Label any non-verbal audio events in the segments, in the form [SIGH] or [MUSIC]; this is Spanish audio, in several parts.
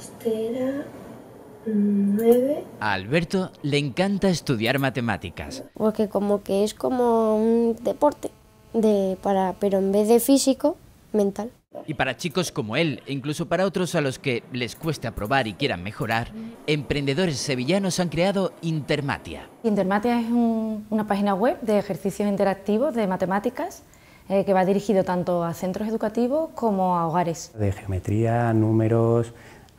Este mm, a Alberto le encanta estudiar matemáticas. Porque como que es como un deporte, de, para, pero en vez de físico, mental. Y para chicos como él, e incluso para otros a los que les cuesta probar y quieran mejorar, emprendedores sevillanos han creado Intermatia. Intermatia es una página web de ejercicios interactivos de matemáticas eh, que va dirigido tanto a centros educativos como a hogares. De geometría, números,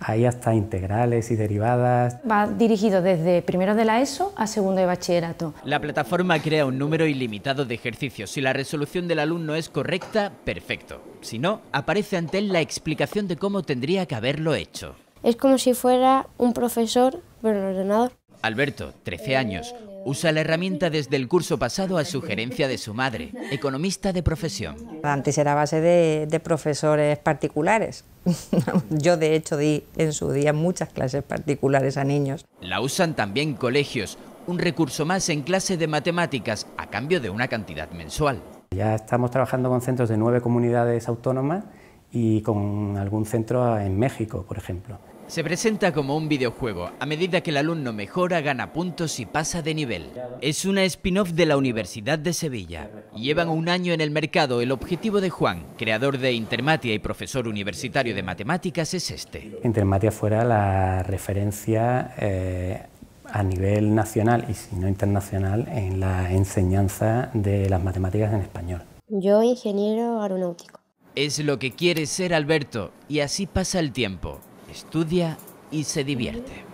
Ahí hasta integrales y derivadas. Va dirigido desde primero de la ESO a segundo de bachillerato. La plataforma crea un número ilimitado de ejercicios. Si la resolución del alumno es correcta, perfecto. Si no, aparece ante él la explicación de cómo tendría que haberlo hecho. Es como si fuera un profesor, pero en ordenador. Alberto, 13 años, usa la herramienta desde el curso pasado a sugerencia de su madre, economista de profesión. Antes era base de, profesores particulares. [LAUGHS] Yo de hecho di en su día muchas clases particulares a niños. La usan también colegios, un recurso más en clase de matemáticas a cambio de una cantidad mensual. Ya estamos trabajando con centros de nueve comunidades autónomas y con algún centro en México, por ejemplo. Se presenta como un videojuego. A medida que el alumno mejora, gana puntos y pasa de nivel. Es una spin-off de la Universidad de Sevilla. Llevan un año en el mercado. El objetivo de Juan, creador de Intermatia y profesor universitario de matemáticas, es este. Intermatia fuera la referencia eh, a nivel nacional y si no internacional en la enseñanza de las matemáticas en español. Yo ingeniero aeronáutico. Es lo que quiere ser Alberto y así pasa el tiempo estudia y se divierte.